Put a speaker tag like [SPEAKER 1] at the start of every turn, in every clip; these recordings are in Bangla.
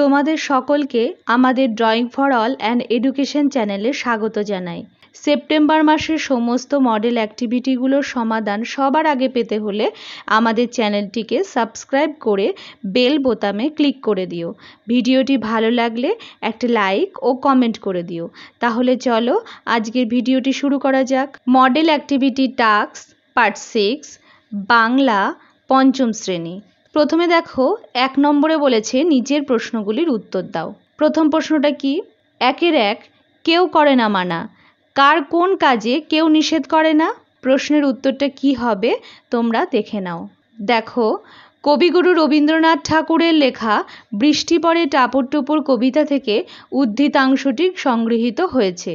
[SPEAKER 1] তোমাদের সকলকে আমাদের drawing for all and education চ্যানেলে স্বাগত জানাই সেপ্টেম্বর মাসের সমস্ত মডেল অ্যাক্টিভিটিগুলোর সমাধান সবার আগে পেতে হলে আমাদের চ্যানেলটিকে সাবস্ক্রাইব করে বেল বোতামে ক্লিক করে দিও ভিডিওটি ভালো লাগলে একটা লাইক ও কমেন্ট করে দিও তাহলে চলো আজকের ভিডিওটি শুরু করা যাক model activity task part six Bangla পঞ্চম শ্রেণী প্রথমে দেখো এক নম্বরে বলেছে নিজের প্রশ্নগুলির উত্তর দাও প্রথম প্রশ্নটা কি একের এক কেউ করে না মানা কার কোন কাজে কেউ নিষেধ করে না প্রশ্নের উত্তরটা কি হবে তোমরা দেখে নাও দেখো কবিগুরু রবীন্দ্রনাথ ঠাকুরের লেখা বৃষ্টি পড়ে টাপর টুপুর কবিতা থেকে উদ্ধৃতাংশটি সংগৃহীত হয়েছে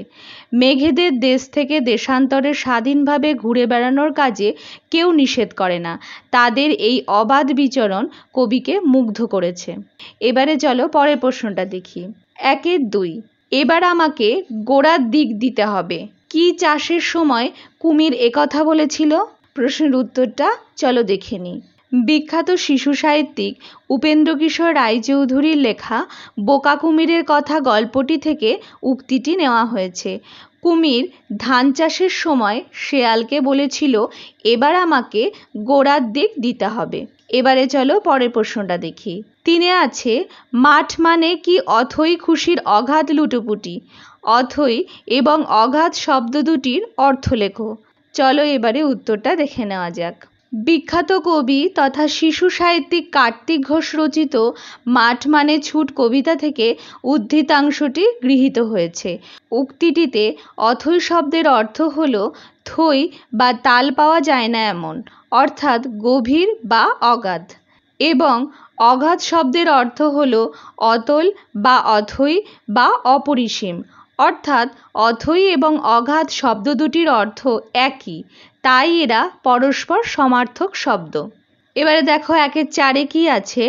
[SPEAKER 1] মেঘেদের দেশ থেকে দেশান্তরে স্বাধীনভাবে ঘুরে বেড়ানোর কাজে কেউ নিষেধ করে না তাদের এই অবাধ বিচরণ কবিকে মুগ্ধ করেছে এবারে চলো পরের প্রশ্নটা দেখি একের দুই এবার আমাকে গোড়ার দিক দিতে হবে কি চাষের সময় কুমির একথা বলেছিল প্রশ্নের উত্তরটা চলো দেখে নিই বিখ্যাত শিশু সাহিত্যিক উপেন্দ্রকিশোর রায়চৌধুরীর লেখা বোকা কুমিরের কথা গল্পটি থেকে উক্তিটি নেওয়া হয়েছে কুমির ধান চাষের সময় শেয়ালকে বলেছিল এবার আমাকে গোড়ার দিক দিতে হবে এবারে চলো পরের প্রশ্নটা দেখি তিনে আছে মাঠ মানে কি অথই খুশির অগাধ লুটোপুটি অথই এবং অগাধ শব্দ দুটির অর্থ লেখো চলো এবারে উত্তরটা দেখে নেওয়া যাক বিখ্যাত কবি তথা শিশু সাহিত্যিক কার্তিক ঘোষ রচিত মাঠ মানে ছুট কবিতা থেকে উদ্ধৃতাংশটি গৃহীত হয়েছে উক্তিটিতে অথৈ শব্দের অর্থ হল থৈ বা তাল পাওয়া যায় না এমন অর্থাৎ গভীর বা অগাধ এবং অগাধ শব্দের অর্থ হল অতল বা অথৈ বা অপরিসীম অর্থাৎ অথৈ এবং অগাধ শব্দ দুটির অর্থ একই তাই এরা পরস্পর সমার্থক শব্দ এবারে দেখো একের চারে কি আছে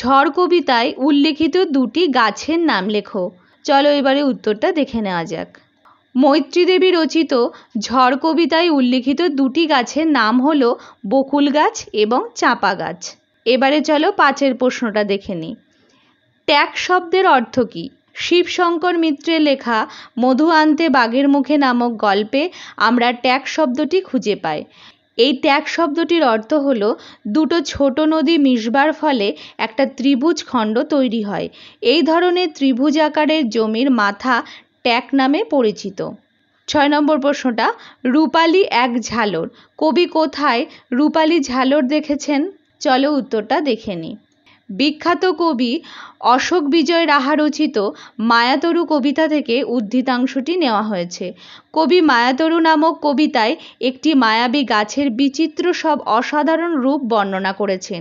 [SPEAKER 1] ঝড় কবিতায় উল্লেখিত দুটি গাছের নাম লেখো চলো এবারে উত্তরটা দেখে নেওয়া যাক মৈত্রী দেবী রচিত ঝড় কবিতায় উল্লিখিত দুটি গাছের নাম হলো বকুল গাছ এবং চাঁপা গাছ এবারে চলো পাঁচের প্রশ্নটা দেখে নিই ট্যাগ শব্দের অর্থ কী শিবশঙ্কর মিত্রের লেখা মধু আনতে বাঘের মুখে নামক গল্পে আমরা ট্যাগ শব্দটি খুঁজে পাই এই ট্যাগ শব্দটির অর্থ হলো দুটো ছোট নদী মিশবার ফলে একটা ত্রিভুজ খণ্ড তৈরি হয় এই ধরনের ত্রিভুজ আকারের জমির মাথা ট্যাক নামে পরিচিত ছয় নম্বর প্রশ্নটা রূপালী এক ঝালর কবি কোথায় রূপালী ঝালর দেখেছেন চলো উত্তরটা দেখে নিই বিখ্যাত কবি অশোক বিজয় রাহা রচিত মায়াতরু কবিতা থেকে উদ্ধৃতাংশটি নেওয়া হয়েছে কবি মায়াতরু নামক কবিতায় একটি মায়াবী গাছের বিচিত্র সব অসাধারণ রূপ বর্ণনা করেছেন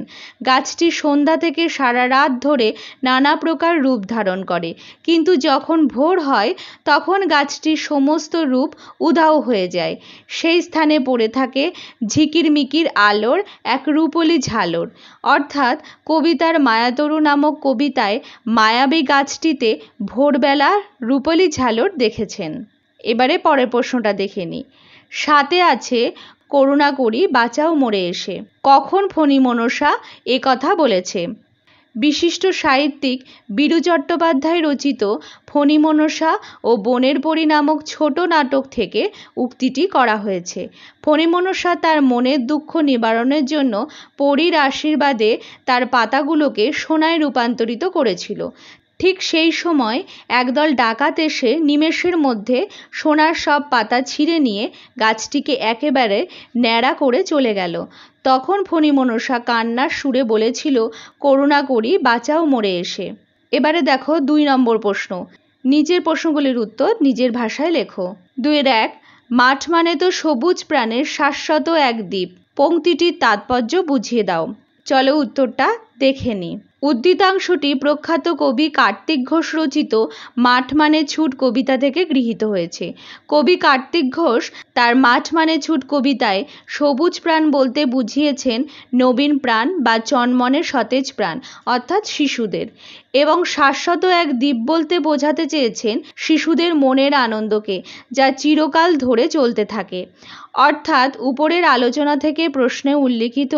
[SPEAKER 1] গাছটি সন্ধ্যা থেকে সারা রাত ধরে নানা প্রকার রূপ ধারণ করে কিন্তু যখন ভোর হয় তখন গাছটির সমস্ত রূপ উধাও হয়ে যায় সেই স্থানে পড়ে থাকে ঝিকির মিকির আলোর এক রূপলি ঝালর অর্থাৎ কবিতার মায়াতরু নামক কবিতায় তাই মায়াবী গাছটিতে ভোরবেলা রূপলি ঝালর দেখেছেন এবারে পরের প্রশ্নটা দেখে নি সাথে আছে করুণা করি বাঁচাও মরে এসে কখন ফণি মনসা এ কথা বলেছে বিশিষ্ট সাহিত্যিক বীরু চট্টোপাধ্যায় রচিত ফণিমনসা ও বনের পরী নামক ছোট নাটক থেকে উক্তিটি করা হয়েছে ফণিমনসা তার মনের দুঃখ নিবারণের জন্য পরীর আশীর্বাদে তার পাতাগুলোকে সোনায় রূপান্তরিত করেছিল ঠিক সেই সময় একদল ডাকাত এসে নিমেষের মধ্যে সোনার সব পাতা ছিঁড়ে নিয়ে গাছটিকে একেবারে ন্যাড়া করে চলে গেল তখন ফণিমনসা কান্নার সুরে বলেছিল করুণা করি বাঁচাও মরে এসে এবারে দেখো দুই নম্বর প্রশ্ন নিজের প্রশ্নগুলির উত্তর নিজের ভাষায় লেখো দুয়ের এক মাঠ মানে তো সবুজ প্রাণের শাশ্বত এক দ্বীপ পংক্তিটির তাৎপর্য বুঝিয়ে দাও চলো উত্তরটা দেখে নিই উদ্দিতাংশটি প্রখ্যাত কবি কার্তিক ঘোষ রচিত মাঠ মানে ছুট কবিতা থেকে গৃহীত হয়েছে কবি কার্তিক ঘোষ তার মাঠ মানে ছুট কবিতায় সবুজ প্রাণ বলতে বুঝিয়েছেন নবীন প্রাণ বা চনমনে সতেজ প্রাণ অর্থাৎ শিশুদের এবং শাশ্বত এক দ্বীপ বলতে বোঝাতে চেয়েছেন শিশুদের মনের আনন্দকে যা চিরকাল ধরে চলতে থাকে অর্থাৎ উপরের আলোচনা থেকে প্রশ্নে উল্লিখিত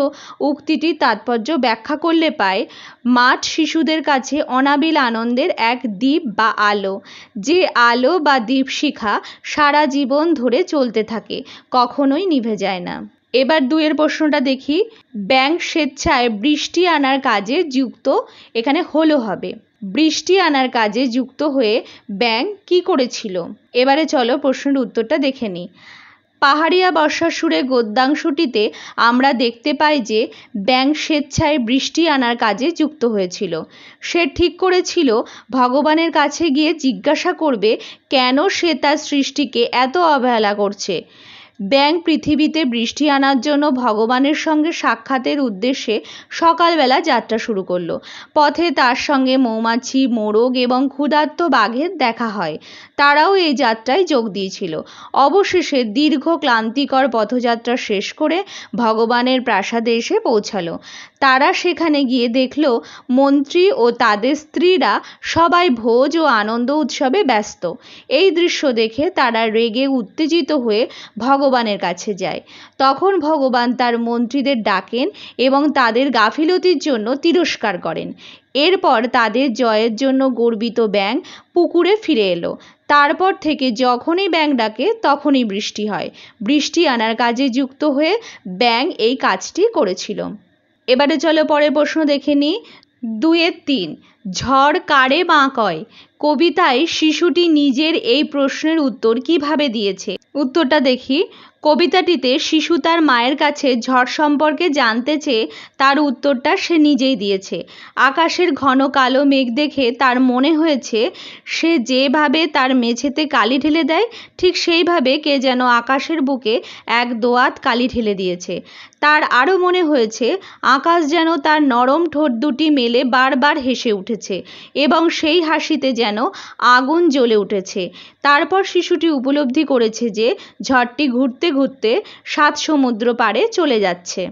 [SPEAKER 1] উক্তিটির তাৎপর্য ব্যাখ্যা করলে পায় মাঠ শিশুদের কাছে অনাবিল আনন্দের এক দ্বীপ বা আলো যে আলো বা শিখা সারা জীবন ধরে চলতে থাকে থাকে কখনোই নিভে যায় না এবার দুইয়ের প্রশ্নটা দেখি ব্যাংক স্বেচ্ছায় বৃষ্টি আনার কাজে যুক্ত এখানে হলো হবে বৃষ্টি আনার কাজে যুক্ত হয়ে ব্যাংক কি করেছিল এবারে চলো প্রশ্নের উত্তরটা দেখে নিই পাহাড়িয়া বর্ষাসুরে গদ্যাংশটিতে আমরা দেখতে পাই যে ব্যাঙ স্বেচ্ছায় বৃষ্টি আনার কাজে যুক্ত হয়েছিল সে ঠিক করেছিল ভগবানের কাছে গিয়ে জিজ্ঞাসা করবে কেন সে তার সৃষ্টিকে এত অবহেলা করছে ব্যাঙ পৃথিবীতে বৃষ্টি আনার জন্য ভগবানের সঙ্গে সাক্ষাতের উদ্দেশ্যে সকালবেলা যাত্রা শুরু করলো পথে তার সঙ্গে মৌমাছি মোরগ এবং ক্ষুধার্ত বাঘের দেখা হয় তারাও এই যাত্রায় যোগ দিয়েছিল অবশেষে দীর্ঘ ক্লান্তিকর পথযাত্রা শেষ করে ভগবানের প্রাসাদে এসে পৌঁছালো তারা সেখানে গিয়ে দেখল মন্ত্রী ও তাদের স্ত্রীরা সবাই ভোজ ও আনন্দ উৎসবে ব্যস্ত এই দৃশ্য দেখে তারা রেগে উত্তেজিত হয়ে ভগবানের কাছে যায় তখন ভগবান তার মন্ত্রীদের ডাকেন এবং তাদের গাফিলতির জন্য তিরস্কার করেন এরপর তাদের জয়ের জন্য গর্বিত ব্যাঙ পুকুরে ফিরে এলো তারপর থেকে যখনই ব্যাং ডাকে তখনই বৃষ্টি হয় বৃষ্টি আনার কাজে যুক্ত হয়ে ব্যাং এই কাজটি করেছিল এবারে চলো পরের প্রশ্ন দেখে নিই দুয়ের তিন ঝড় কারে মা কয় কবিতায় শিশুটি নিজের এই প্রশ্নের উত্তর কিভাবে দিয়েছে উত্তরটা দেখি কবিতাটিতে শিশু তার মায়ের কাছে ঝড় সম্পর্কে জানতে চেয়ে তার উত্তরটা সে নিজেই দিয়েছে আকাশের ঘন কালো মেঘ দেখে তার মনে হয়েছে সে যেভাবে তার মেঝেতে কালি ঢেলে দেয় ঠিক সেইভাবে কে যেন আকাশের বুকে এক দোয়াত কালি ঢেলে দিয়েছে তার আরও মনে হয়েছে আকাশ যেন তার নরম ঠোঁট দুটি মেলে বারবার হেসে উঠেছে এবং সেই হাসিতে যেন আগুন জ্বলে উঠেছে তারপর শিশুটি উপলব্ধি করেছে যে ঝড়টি ঘুরতে ঘুরতে সাত সমুদ্র পাড়ে চলে যাচ্ছে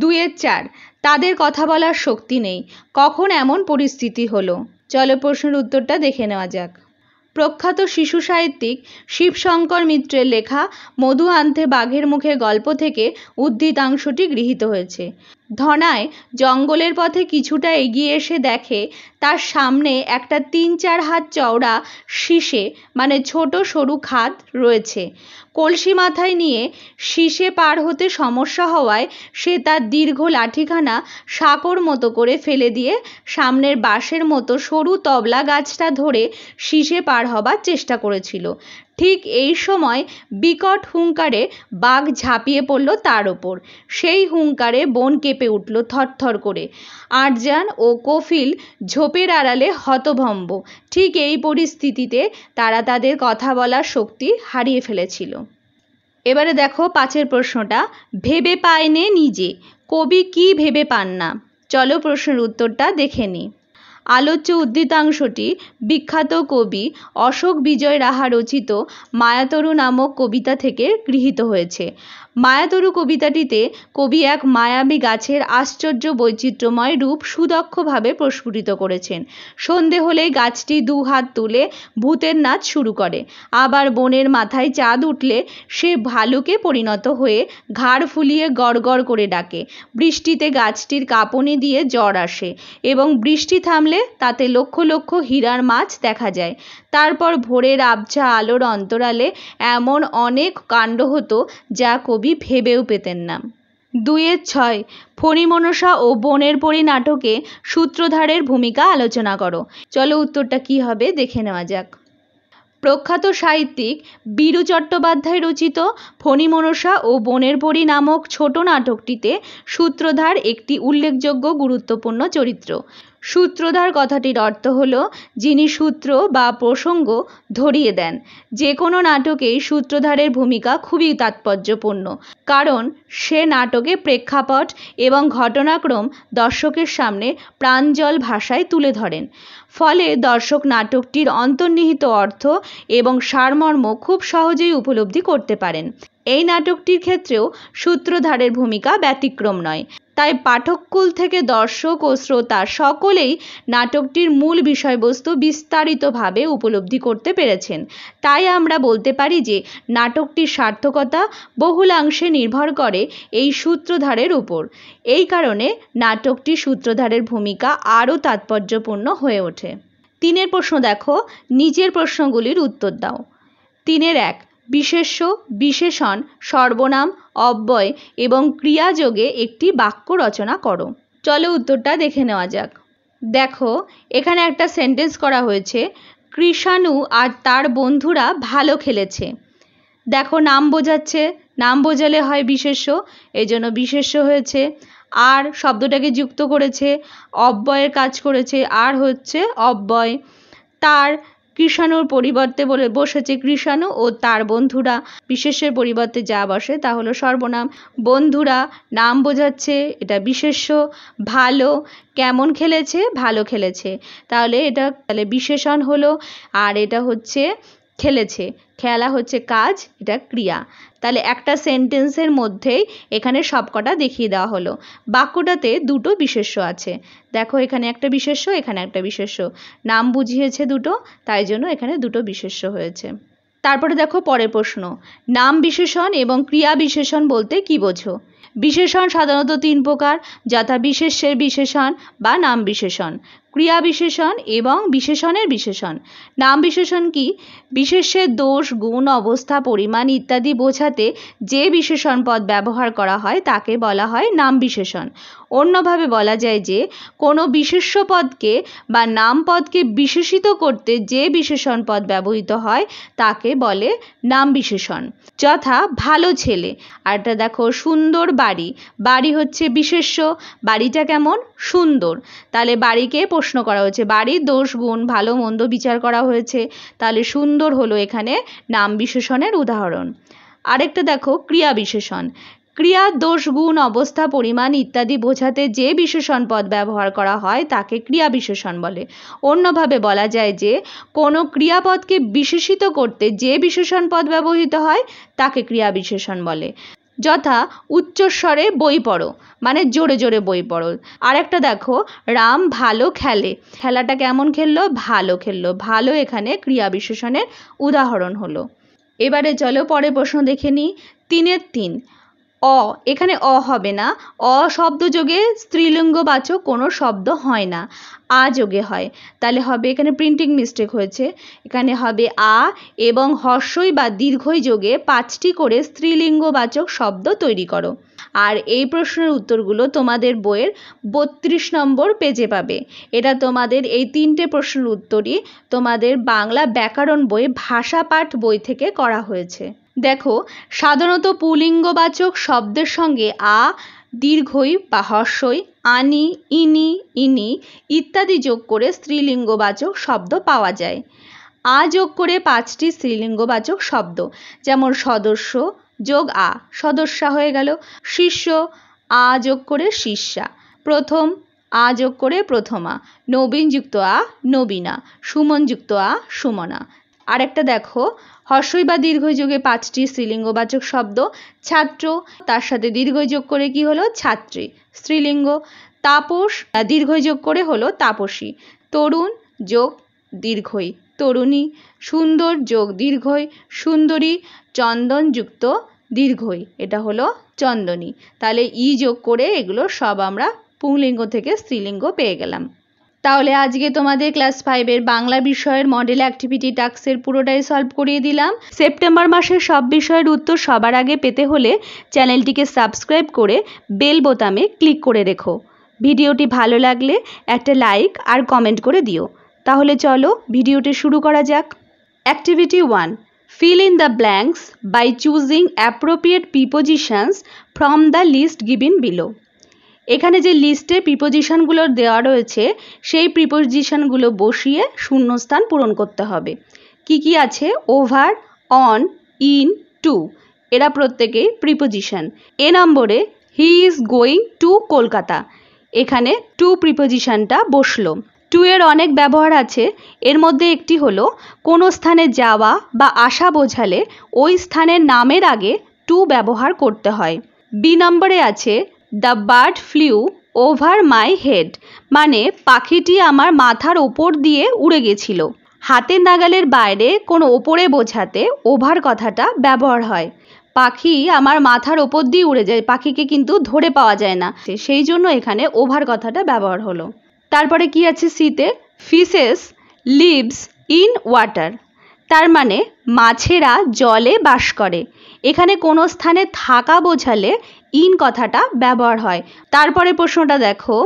[SPEAKER 1] দুয়ের চার তাদের কথা বলার শক্তি নেই কখন এমন পরিস্থিতি হলো চলো প্রশ্নের উত্তরটা দেখে নেওয়া যাক প্রখ্যাত শিশু সাহিত্যিক শিবশঙ্কর মিত্রের লেখা মধু আনতে বাঘের মুখে গল্প থেকে উদ্ধৃতাংশটি গৃহীত হয়েছে ধনায় জঙ্গলের পথে কিছুটা এগিয়ে এসে দেখে তার সামনে একটা তিন চার হাত চওড়া শীষে মানে ছোট সরু খাদ রয়েছে কলসি মাথায় নিয়ে শীষে পার হতে সমস্যা হওয়ায় সে তার দীর্ঘ লাঠিখানা সাঁকোর মতো করে ফেলে দিয়ে সামনের বাঁশের মতো সরু তবলা গাছটা ধরে শীষে পার হবার চেষ্টা করেছিল ঠিক এই সময় বিকট হুঙ্কারে বাঘ ঝাঁপিয়ে পড়ল তার ওপর সেই হুঙ্কারে বন কেঁপে উঠল থরথর করে আটজান ও কফিল ঝোপের আড়ালে হতভম্ব ঠিক এই পরিস্থিতিতে তারা তাদের কথা বলার শক্তি হারিয়ে ফেলেছিল এবারে দেখো পাঁচের প্রশ্নটা ভেবে পায় নে নিজে কবি কি ভেবে পান না চলো প্রশ্নের উত্তরটা দেখে নিই আলোচ্য উদ্ধৃতাংশটি বিখ্যাত কবি অশোক বিজয় রাহা রচিত মায়াতরু নামক কবিতা থেকে গৃহীত হয়েছে মায়াতরু কবিতাটিতে কবি এক মায়াবী গাছের আশ্চর্য বৈচিত্র্যময় রূপ সুদক্ষভাবে প্রস্ফুটিত করেছেন সন্ধে হলেই গাছটি দু হাত তুলে ভূতের নাচ শুরু করে আবার বনের মাথায় চাঁদ উঠলে সে ভালুকে পরিণত হয়ে ঘাড় ফুলিয়ে গড়গড় করে ডাকে বৃষ্টিতে গাছটির কাঁপনি দিয়ে জ্বর আসে এবং বৃষ্টি থামলে তাতে লক্ষ লক্ষ হীরার মাছ দেখা যায় তারপর ভোরের আবছা আলোর অন্তরালে এমন অনেক কাণ্ড হতো যা কবি কবি ভেবেও পেতেন না দুইয়ের ছয় ফণিমনসা ও বনের পরি নাটকে সূত্রধারের ভূমিকা আলোচনা করো চলো উত্তরটা কি হবে দেখে নেওয়া যাক প্রখ্যাত সাহিত্যিক বীরু চট্টোপাধ্যায় রচিত ফণিমনসা ও বনের পরি নামক ছোট নাটকটিতে সূত্রধার একটি উল্লেখযোগ্য গুরুত্বপূর্ণ চরিত্র সূত্রধার কথাটির অর্থ হল যিনি সূত্র বা প্রসঙ্গ ধরিয়ে দেন যে কোনো নাটকে সূত্রধারের ভূমিকা খুবই তাৎপর্যপূর্ণ কারণ সে নাটকে প্রেক্ষাপট এবং ঘটনাক্রম দর্শকের সামনে প্রাঞ্জল ভাষায় তুলে ধরেন ফলে দর্শক নাটকটির অন্তর্নিহিত অর্থ এবং সারমর্ম খুব সহজেই উপলব্ধি করতে পারেন এই নাটকটির ক্ষেত্রেও সূত্রধারের ভূমিকা ব্যতিক্রম নয় তাই পাঠককুল থেকে দর্শক ও শ্রোতা সকলেই নাটকটির মূল বিষয়বস্তু বিস্তারিতভাবে উপলব্ধি করতে পেরেছেন তাই আমরা বলতে পারি যে নাটকটির সার্থকতা বহুলাংশে নির্ভর করে এই সূত্রধারের উপর এই কারণে নাটকটি সূত্রধারের ভূমিকা আরও তাৎপর্যপূর্ণ হয়ে ওঠে তিনের প্রশ্ন দেখো নিজের প্রশ্নগুলির উত্তর দাও তিনের এক বিশেষ্য বিশেষণ সর্বনাম অব্যয় এবং ক্রিয়াযোগে একটি বাক্য রচনা করো চলো উত্তরটা দেখে নেওয়া যাক দেখো এখানে একটা সেন্টেন্স করা হয়েছে কৃষাণু আর তার বন্ধুরা ভালো খেলেছে দেখো নাম বোঝাচ্ছে নাম বোঝালে হয় বিশেষ্য এই জন্য বিশেষ্য হয়েছে আর শব্দটাকে যুক্ত করেছে অব্যয়ের কাজ করেছে আর হচ্ছে অব্যয় তার কৃষাণুর পরিবর্তে বলে বসেছে কৃষাণু ও তার বন্ধুরা বিশেষের পরিবর্তে যা বসে তা হলো সর্বনাম বন্ধুরা নাম বোঝাচ্ছে এটা বিশেষ্য ভালো কেমন খেলেছে ভালো খেলেছে তাহলে এটা তাহলে বিশেষণ হলো আর এটা হচ্ছে খেলেছে খেলা হচ্ছে কাজ এটা ক্রিয়া তাহলে একটা সেন্টেন্সের মধ্যেই এখানে সবকটা দেখিয়ে দেওয়া হলো বাক্যটাতে দুটো বিশেষ্য আছে দেখো এখানে একটা বিশেষ্য এখানে একটা বিশেষ্য নাম বুঝিয়েছে দুটো তাই জন্য এখানে দুটো বিশেষ্য হয়েছে তারপরে দেখো পরের প্রশ্ন নাম বিশেষণ এবং ক্রিয়া বিশেষণ বলতে কি বোঝো বিশেষণ সাধারণত তিন প্রকার যথা বিশেষ্যের বিশেষণ বা নাম বিশেষণ ক্রিয়া বিশেষণ এবং বিশেষণের বিশেষণ নাম বিশেষণ কি বিশেষের দোষ গুণ অবস্থা পরিমাণ ইত্যাদি বোঝাতে যে বিশেষণ পদ ব্যবহার করা হয় তাকে বলা হয় নাম বিশেষণ অন্যভাবে বলা যায় যে কোনো বিশেষ্য পদকে বা নাম পদকে বিশেষিত করতে যে বিশেষণ পদ ব্যবহৃত হয় তাকে বলে নাম বিশেষণ যথা ভালো ছেলে আর এটা দেখো সুন্দর বাড়ি বাড়ি হচ্ছে বিশেষ্য বাড়িটা কেমন সুন্দর তাহলে বাড়িকে প্রশ্ন করা হয়েছে বাড়ির দোষ গুণ ভালো মন্দ বিচার করা হয়েছে তাহলে সুন্দর হলো এখানে নাম বিশেষণের উদাহরণ আরেকটা দেখো ক্রিয়া বিশেষণ ক্রিয়া দোষ গুণ অবস্থা পরিমাণ ইত্যাদি বোঝাতে যে বিশেষণ পদ ব্যবহার করা হয় তাকে ক্রিয়া বিশেষণ বলে অন্যভাবে বলা যায় যে কোনো ক্রিয়াপদকে বিশেষিত করতে যে বিশেষণ পদ ব্যবহৃত হয় তাকে ক্রিয়া বিশেষণ বলে যথা উচ্চস্বরে বই পড়ো মানে জোরে জোরে বই পড়ো আর একটা দেখো রাম ভালো খেলে খেলাটা কেমন খেললো ভালো খেললো ভালো এখানে ক্রিয়া বিশেষণের উদাহরণ হলো এবারে চলো পরের প্রশ্ন দেখে নিই তিনের তিন অ এখানে অ হবে না অ শব্দ যোগে স্ত্রীলিঙ্গবাচক কোনো শব্দ হয় না আ যোগে হয় তাহলে হবে এখানে প্রিন্টিং মিস্টেক হয়েছে এখানে হবে আ এবং হর্ষই বা দীর্ঘই যোগে পাঁচটি করে স্ত্রীলিঙ্গবাচক শব্দ তৈরি করো আর এই প্রশ্নের উত্তরগুলো তোমাদের বইয়ের বত্রিশ নম্বর পেজে পাবে এটা তোমাদের এই তিনটে প্রশ্নের উত্তরই তোমাদের বাংলা ব্যাকরণ বই ভাষা পাঠ বই থেকে করা হয়েছে দেখো সাধারণত পুলিঙ্গবাচক শব্দের সঙ্গে আ দীর্ঘই বা হর্ষই আনি ইনি ইনি ইত্যাদি যোগ করে স্ত্রীলিঙ্গবাচক শব্দ পাওয়া যায় আ যোগ করে পাঁচটি স্ত্রীলিঙ্গবাচক শব্দ যেমন সদস্য যোগ আ সদস্যা হয়ে গেল শিষ্য আ যোগ করে শিষ্যা প্রথম আ যোগ করে প্রথমা নবীন যুক্ত আ নবীনা সুমন যুক্ত আ সুমনা আরেকটা দেখো হর্ষই বা দীর্ঘ যুগে পাঁচটি স্ত্রীলিঙ্গবাচক শব্দ ছাত্র তার সাথে দীর্ঘই যোগ করে কি হলো ছাত্রী স্ত্রীলিঙ্গ তাপস দীর্ঘই যোগ করে হলো তাপসী তরুণ যোগ দীর্ঘই তরুণী সুন্দর যোগ দীর্ঘই সুন্দরী চন্দনযুক্ত দীর্ঘই এটা হলো চন্দনী তাহলে ই যোগ করে এগুলো সব আমরা পুংলিঙ্গ থেকে স্ত্রীলিঙ্গ পেয়ে গেলাম তাহলে আজকে তোমাদের ক্লাস ফাইভের বাংলা বিষয়ের মডেল অ্যাক্টিভিটি টাস্কের পুরোটাই সলভ করিয়ে দিলাম সেপ্টেম্বর মাসের সব বিষয়ের উত্তর সবার আগে পেতে হলে চ্যানেলটিকে সাবস্ক্রাইব করে বেল বোতামে ক্লিক করে রেখো ভিডিওটি ভালো লাগলে একটা লাইক আর কমেন্ট করে দিও তাহলে চলো ভিডিওটি শুরু করা যাক activity one fill in the blanks by choosing appropriate prepositions from the list given below এখানে যে লিস্টে প্রিপোজিশনগুলো দেওয়া রয়েছে সেই প্রিপোজিশনগুলো বসিয়ে শূন্যস্থান পূরণ করতে হবে কি কি আছে ওভার অন ইন টু এরা প্রত্যেকেই প্রিপোজিশন এ নম্বরে he is going to Kolkata এখানে টু প্রিপোজিশনটা বসলো টু এর অনেক ব্যবহার আছে এর মধ্যে একটি হলো কোনো স্থানে যাওয়া বা আসা বোঝালে ওই স্থানের নামের আগে টু ব্যবহার করতে হয় বি নম্বরে আছে the bird flew over my head মানে পাখিটি আমার মাথার ওপর দিয়ে উড়ে গেছিল হাতের নাগালের বাইরে কোনো ওপরে বোঝাতে ওভার কথাটা ব্যবহার হয় পাখি আমার মাথার ওপর দিয়ে উড়ে যায় পাখিকে কিন্তু ধরে পাওয়া যায় না সেই জন্য এখানে ওভার কথাটা ব্যবহার হলো তারপরে কি আছে শীতে ফিসেস লিভস ইন ওয়াটার তার মানে মাছেরা জলে বাস করে এখানে কোনো স্থানে থাকা বোঝালে ইন কথাটা ব্যবহার হয় তারপরে প্রশ্নটা দেখো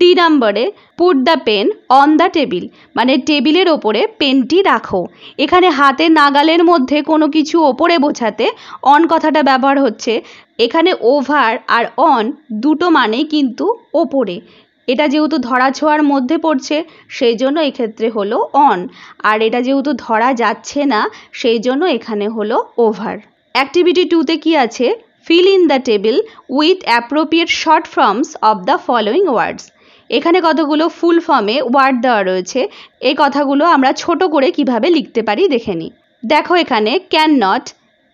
[SPEAKER 1] ডি নাম্বারে put the pen on the table মানে টেবিলের ওপরে পেনটি রাখো এখানে হাতে নাগালের মধ্যে কোনো কিছু ওপরে বোঝাতে অন কথাটা ব্যবহার হচ্ছে এখানে ওভার আর অন দুটো মানে কিন্তু ওপরে এটা যেহেতু ধরা ছোঁয়ার মধ্যে পড়ছে সেই জন্য এক্ষেত্রে হলো অন আর এটা যেহেতু ধরা যাচ্ছে না সেই জন্য এখানে হলো ওভার অ্যাক্টিভিটি টুতে কি আছে fill in the table with appropriate short forms of the following words এখানে কতগুলো ফুল ফর্মে ওয়ার্ড দেওয়া রয়েছে এই কথাগুলো আমরা ছোট করে কিভাবে লিখতে পারি দেখে নিই দেখো এখানে ক্যান নট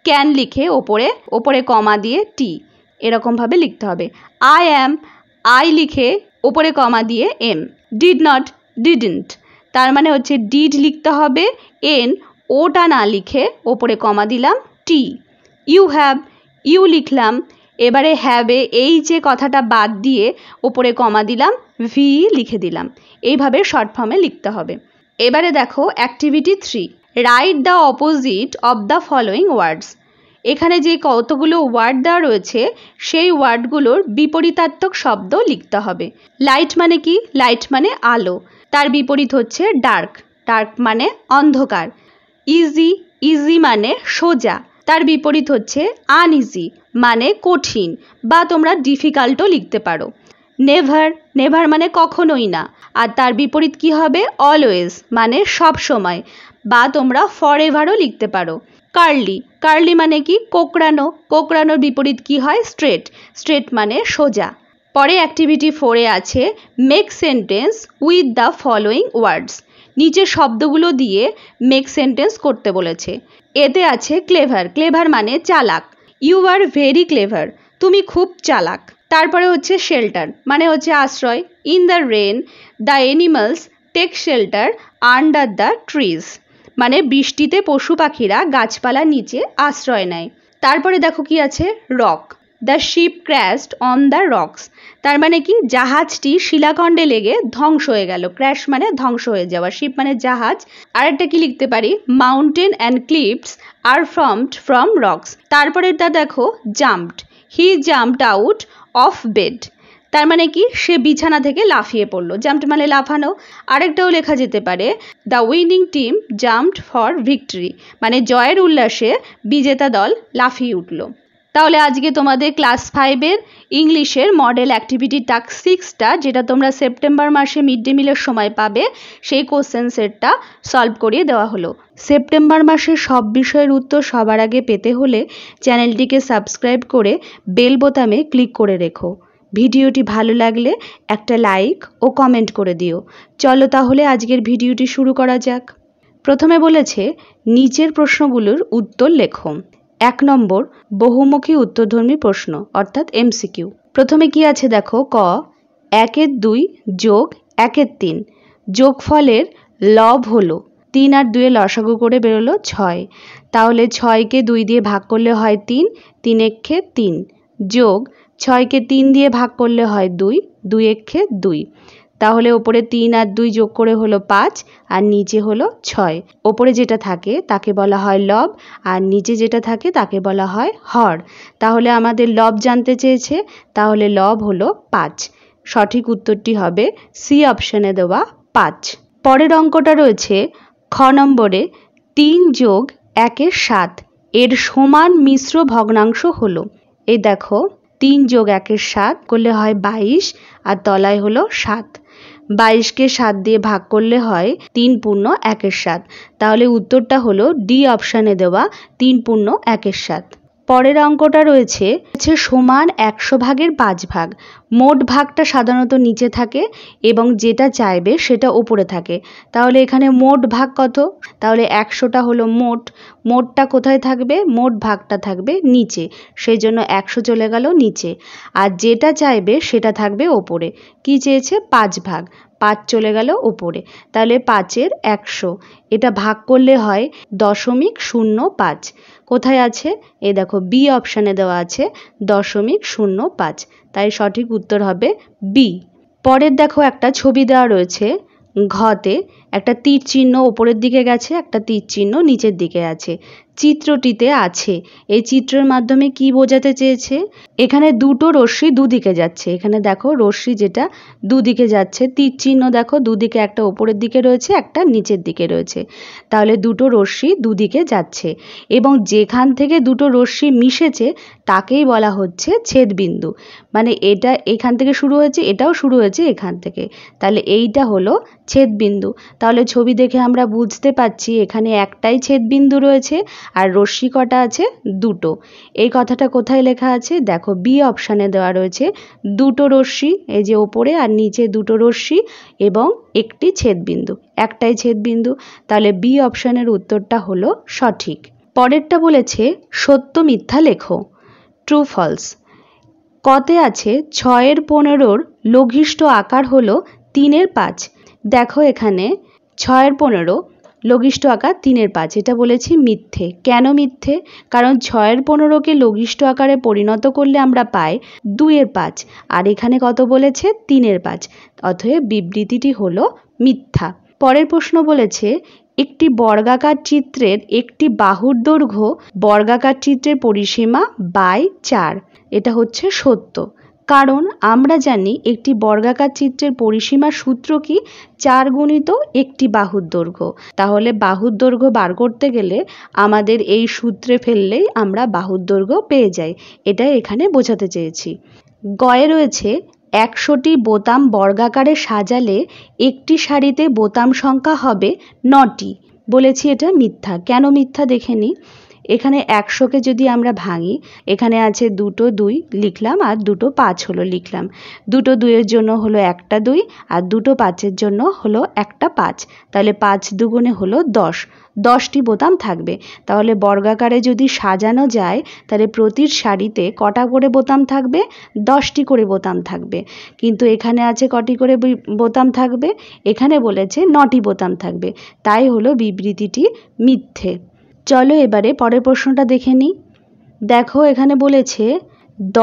[SPEAKER 1] ক্যান লিখে ওপরে ওপরে কমা দিয়ে টি এরকমভাবে লিখতে হবে আই অ্যাম আই লিখে ওপরে কমা দিয়ে এম ডিড নট ডিডেন্ট তার মানে হচ্ছে ডিড লিখতে হবে এন ওটা না লিখে ওপরে কমা দিলাম টি ইউ হ্যাভ ইউ লিখলাম এবারে হ্যাবে এই যে কথাটা বাদ দিয়ে ওপরে কমা দিলাম ভি লিখে দিলাম এইভাবে শর্ট ফর্মে লিখতে হবে এবারে দেখো activity three write the opposite of the following words এখানে যে কতগুলো ওয়ার্ড দেওয়া রয়েছে সেই ওয়ার্ডগুলোর বিপরীতাত্মক শব্দ লিখতে হবে লাইট মানে কি লাইট মানে আলো তার বিপরীত হচ্ছে ডার্ক ডার্ক মানে অন্ধকার ইজি ইজি মানে সোজা তার বিপরীত হচ্ছে আনইজি মানে কঠিন বা তোমরা ডিফিকাল্টও লিখতে পারো নেভার নেভার মানে কখনোই না আর তার বিপরীত কি হবে অলওয়েজ মানে সব সময় বা তোমরা ফর এভারও লিখতে পারো কার্লি কার্লি মানে কি কোকড়ানো কোকড়ানোর বিপরীত কি হয় স্ট্রেট স্ট্রেট মানে সোজা পরে অ্যাক্টিভিটি ফোরে আছে make sentence with the following words নিচের শব্দগুলো দিয়ে মেক সেন্টেন্স করতে বলেছে এতে আছে ক্লেভার ক্লেভার মানে চালাক ইউ আর ভেরি ক্লেভার তুমি খুব চালাক তারপরে হচ্ছে শেল্টার মানে হচ্ছে আশ্রয় in the rain the animals take shelter under the trees মানে বৃষ্টিতে পশু পাখিরা গাছপালার নিচে আশ্রয় নেয় তারপরে দেখো কি আছে rock the ship crashed on the rocks তার মানে কি জাহাজটি শিলাখণ্ডে লেগে ধ্বংস হয়ে গেল ক্র্যাশ মানে ধ্বংস হয়ে যাওয়া শিপ মানে জাহাজ আর একটা কি লিখতে পারি mountain and cliffs are formed from rocks তারপরে তা দেখো jumped he jumped out of bed তার মানে কি সে বিছানা থেকে লাফিয়ে পড়লো জাম্পড মানে লাফানো আরেকটাও লেখা যেতে পারে the winning team jumped for victory মানে জয়ের উল্লাসে বিজেতা দল লাফিয়ে উঠলো তাহলে আজকে তোমাদের ক্লাস ফাইভের ইংলিশের মডেল অ্যাক্টিভিটি টাস্ক সিক্সটা যেটা তোমরা সেপ্টেম্বর মাসে মিড ডে মিলের সময় পাবে সেই কোশ্চেন সেটটা সলভ করিয়ে দেওয়া হলো সেপ্টেম্বর মাসে সব বিষয়ের উত্তর সবার আগে পেতে হলে চ্যানেলটিকে সাবস্ক্রাইব করে বেল বোতামে ক্লিক করে রেখো ভিডিওটি ভালো লাগলে একটা লাইক ও কমেন্ট করে দিও চলো তাহলে আজকের ভিডিওটি শুরু করা যাক প্রথমে বলেছে নিচের প্রশ্নগুলোর উত্তর লেখো এক নম্বর বহুমুখী উত্তরধর্মী প্রশ্ন অর্থাৎ এমসিকিউ প্রথমে কি আছে দেখো ক একের দুই যোগ একের তিন যোগফলের লব হলো তিন আর দুয়ে লসাগু করে বেরোলো ছয় তাহলে ছয়কে দুই দিয়ে ভাগ করলে হয় তিন তিন এক্ষে তিন যোগ ছয়কে তিন দিয়ে ভাগ করলে হয় দুই দুই এক্ষে দুই তাহলে ওপরে তিন আর দুই যোগ করে হলো পাঁচ আর নিচে হলো ছয় ওপরে যেটা থাকে তাকে বলা হয় লব আর নিচে যেটা থাকে তাকে বলা হয় হর তাহলে আমাদের লব জানতে চেয়েছে তাহলে লব হলো পাঁচ সঠিক উত্তরটি হবে সি অপশানে দেওয়া পাঁচ পরের অঙ্কটা রয়েছে খ নম্বরে তিন যোগ একের সাত এর সমান মিশ্র ভগ্নাংশ হলো এই দেখো তিন যোগ একের সাত করলে হয় বাইশ আর তলায় হলো সাত বাইশকে সাত দিয়ে ভাগ করলে হয় তিন পূর্ণ একের সাত তাহলে উত্তরটা হলো ডি অপশানে দেওয়া তিন পূর্ণ একের সাত পরের অঙ্কটা রয়েছে হচ্ছে সমান একশো ভাগের পাঁচ ভাগ মোট ভাগটা সাধারণত নিচে থাকে এবং যেটা চাইবে সেটা ওপরে থাকে তাহলে এখানে মোট ভাগ কত তাহলে একশোটা হলো মোট মোটটা কোথায় থাকবে মোট ভাগটা থাকবে নিচে সেই জন্য একশো চলে গেল নিচে আর যেটা চাইবে সেটা থাকবে ওপরে কি চেয়েছে পাঁচ ভাগ পাঁচ চলে গেল ওপরে তাহলে পাঁচের একশো এটা ভাগ করলে হয় দশমিক শূন্য পাঁচ কোথায় আছে এ দেখো বি অপশানে দেওয়া আছে দশমিক শূন্য পাঁচ তাই সঠিক উত্তর হবে বি পরের দেখো একটা ছবি দেওয়া রয়েছে ঘতে একটা তীর চিহ্ন ওপরের দিকে গেছে একটা তীর চিহ্ন নিচের দিকে আছে চিত্রটিতে আছে এই চিত্রের মাধ্যমে কি বোঝাতে চেয়েছে এখানে দুটো রশ্মি দুদিকে যাচ্ছে এখানে দেখো রশ্মি যেটা দুদিকে যাচ্ছে তীর চিহ্ন দেখো দুদিকে একটা ওপরের দিকে রয়েছে একটা নিচের দিকে রয়েছে তাহলে দুটো রশ্মি দুদিকে যাচ্ছে এবং যেখান থেকে দুটো রশ্মি মিশেছে তাকেই বলা হচ্ছে ছেদবিন্দু মানে এটা এখান থেকে শুরু হয়েছে এটাও শুরু হয়েছে এখান থেকে তাহলে এইটা হলো ছেদবিন্দু তাহলে ছবি দেখে আমরা বুঝতে পারছি এখানে একটাই ছেদবিন্দু রয়েছে আর রশ্মি কটা আছে দুটো এই কথাটা কোথায় লেখা আছে দেখো দেখো বি অপশানে দেওয়া রয়েছে দুটো রশ্মি এই যে ওপরে আর নিচে দুটো রশ্মি এবং একটি ছেদবিন্দু একটাই ছেদবিন্দু তাহলে বি অপশানের উত্তরটা হলো সঠিক পরেরটা বলেছে সত্য মিথ্যা লেখো ট্রু ফলস কতে আছে ছয়ের পনেরোর লঘিষ্ঠ আকার হলো তিনের পাঁচ দেখো এখানে ছয়ের পনেরো লঘিষ্ঠ আকার তিনের পাঁচ এটা বলেছি মিথ্যে কেন মিথ্যে কারণ ছয়ের পনেরোকে লঘিষ্ঠ আকারে পরিণত করলে আমরা পাই দুইয়ের পাঁচ আর এখানে কত বলেছে তিনের পাঁচ অতএব বিবৃতিটি হলো মিথ্যা পরের প্রশ্ন বলেছে একটি বর্গাকার চিত্রের একটি বাহুর দৈর্ঘ্য বর্গাকার চিত্রের পরিসীমা বাই চার এটা হচ্ছে সত্য কারণ আমরা জানি একটি বর্গাকার চিত্রের পরিসীমা সূত্র কি চার গুণিত একটি বাহুর দৈর্ঘ্য তাহলে বাহুর দৈর্ঘ্য বার করতে গেলে আমাদের এই সূত্রে ফেললেই আমরা বাহুর দৈর্ঘ্য পেয়ে যাই এটা এখানে বোঝাতে চেয়েছি গয়ে রয়েছে একশোটি বোতাম বর্গাকারে সাজালে একটি শাড়িতে বোতাম সংখ্যা হবে নটি বলেছি এটা মিথ্যা কেন মিথ্যা দেখে নিই এখানে একশোকে যদি আমরা ভাঙি এখানে আছে দুটো দুই লিখলাম আর দুটো পাঁচ হলো লিখলাম দুটো দুইয়ের জন্য হলো একটা দুই আর দুটো পাঁচের জন্য হলো একটা পাঁচ তাহলে পাঁচ দুগুণে হলো দশ দশটি বোতাম থাকবে তাহলে বর্গাকারে যদি সাজানো যায় তাহলে প্রতির শাড়িতে কটা করে বোতাম থাকবে দশটি করে বোতাম থাকবে কিন্তু এখানে আছে কটি করে বোতাম থাকবে এখানে বলেছে নটি বোতাম থাকবে তাই হলো বিবৃতিটি মিথ্যে চলো এবারে পরের প্রশ্নটা দেখে নিই দেখো এখানে বলেছে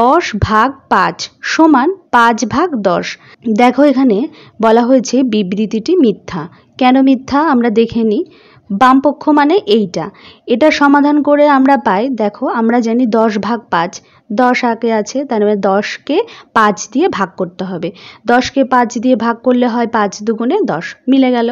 [SPEAKER 1] দশ ভাগ পাঁচ সমান পাঁচ ভাগ দশ দেখো এখানে বলা হয়েছে বিবৃতিটি মিথ্যা কেন মিথ্যা আমরা দেখে নিই বামপক্ষ মানে এইটা এটা সমাধান করে আমরা পাই দেখো আমরা জানি দশ ভাগ পাঁচ দশ আগে আছে তার মানে দশকে পাঁচ দিয়ে ভাগ করতে হবে দশকে পাঁচ দিয়ে ভাগ করলে হয় পাঁচ দুগুণে দশ মিলে গেল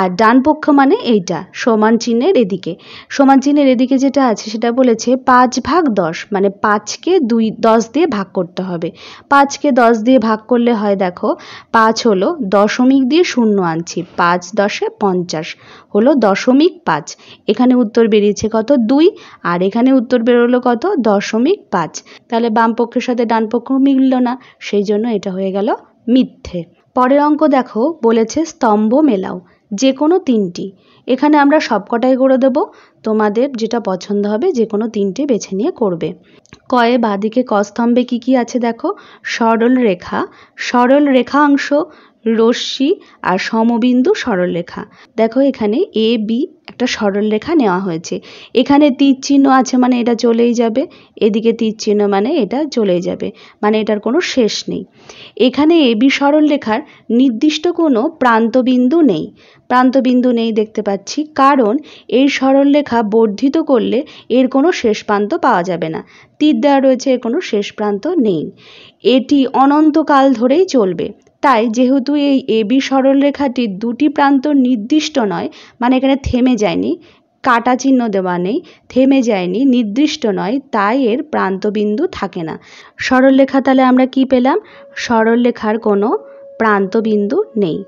[SPEAKER 1] আর ডান পক্ষ মানে এইটা সমান চিহ্নের এদিকে সমান চিহ্নের এদিকে যেটা আছে সেটা বলেছে পাঁচ ভাগ দশ মানে পাঁচকে দুই দশ দিয়ে ভাগ করতে হবে পাঁচকে দশ দিয়ে ভাগ করলে হয় দেখো পাঁচ হলো দশমিক দিয়ে শূন্য আনছি পাঁচ দশে পঞ্চাশ হলো দশমিক পাঁচ এখানে উত্তর বেরিয়েছে কত দুই আর এখানে উত্তর বেরোলো কত দশমিক পাঁচ কাজ তাহলে বাম পক্ষের সাথে ডান পক্ষ মিলল না সেই জন্য এটা হয়ে গেল মিথ্যে পরের অঙ্ক দেখো বলেছে স্তম্ভ মেলাও যে কোনো তিনটি এখানে আমরা সবকটাই করে দেব তোমাদের যেটা পছন্দ হবে যে কোনো তিনটি বেছে নিয়ে করবে কয়ে বাঁদিকে ক স্তম্ভে কী কী আছে দেখো সরল রেখা সরল রেখা অংশ রশ্মি আর সমবিন্দু সরলরেখা দেখো এখানে এ বি একটা সরলরেখা নেওয়া হয়েছে এখানে তীর চিহ্ন আছে মানে এটা চলেই যাবে এদিকে তীর চিহ্ন মানে এটা চলেই যাবে মানে এটার কোনো শেষ নেই এখানে এ বি সরলরেখার নির্দিষ্ট কোনো প্রান্তবিন্দু নেই প্রান্তবিন্দু নেই দেখতে পাচ্ছি কারণ এই সরলরেখা বর্ধিত করলে এর কোনো শেষ প্রান্ত পাওয়া যাবে না তীর দেওয়া রয়েছে এর কোনো শেষ প্রান্ত নেই এটি অনন্তকাল ধরেই চলবে তাই যেহেতু এই এবি সরলরেখাটি দুটি প্রান্ত নির্দিষ্ট নয় মানে এখানে থেমে যায়নি কাটা চিহ্ন দেওয়া নেই থেমে যায়নি নির্দিষ্ট নয় তাই এর প্রান্তবিন্দু থাকে না সরলরেখা তাহলে আমরা কি পেলাম সরলরেখার কোনো প্রান্তবিন্দু নেই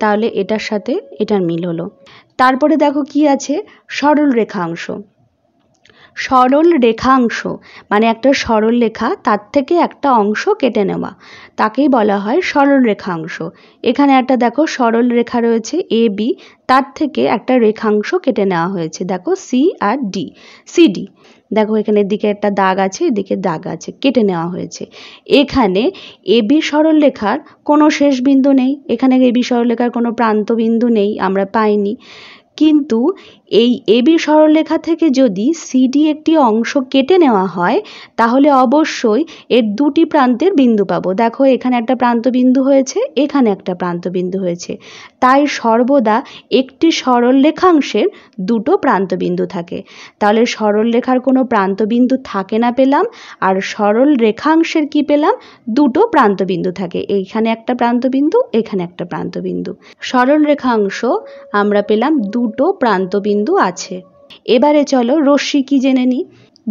[SPEAKER 1] তাহলে এটার সাথে এটার মিল হলো তারপরে দেখো কি আছে সরলরেখা অংশ সরল রেখাংশ মানে একটা সরল রেখা তার থেকে একটা অংশ কেটে নেওয়া তাকেই বলা হয় সরল রেখাংশ এখানে একটা দেখো সরল রেখা রয়েছে এ বি তার থেকে একটা রেখাংশ কেটে নেওয়া হয়েছে দেখো সি আর ডি সিডি দেখো এখানে দিকে একটা দাগ আছে এদিকে দাগ আছে কেটে নেওয়া হয়েছে এখানে এ বি সরল রেখার কোনো শেষ বিন্দু নেই এখানে এ সরল রেখার কোনো প্রান্ত বিন্দু নেই আমরা পাইনি কিন্তু এই এবি সরলরেখা থেকে যদি সিডি একটি অংশ কেটে নেওয়া হয় তাহলে অবশ্যই এর দুটি প্রান্তের বিন্দু পাবো দেখো এখানে একটা প্রান্তবিন্দু হয়েছে এখানে একটা প্রান্তবিন্দু হয়েছে তাই সর্বদা একটি সরল রেখাংশের দুটো প্রান্তবিন্দু থাকে তাহলে সরল রেখার কোনো প্রান্তবিন্দু থাকে না পেলাম আর সরল রেখাংশের কি পেলাম দুটো প্রান্তবিন্দু থাকে এইখানে একটা প্রান্তবিন্দু এখানে একটা প্রান্তবিন্দু সরল রেখাংশ আমরা পেলাম দুটো প্রান্তবিন্দু বিন্দু আছে এবারে চলো রশ্মি কি জেনে নিই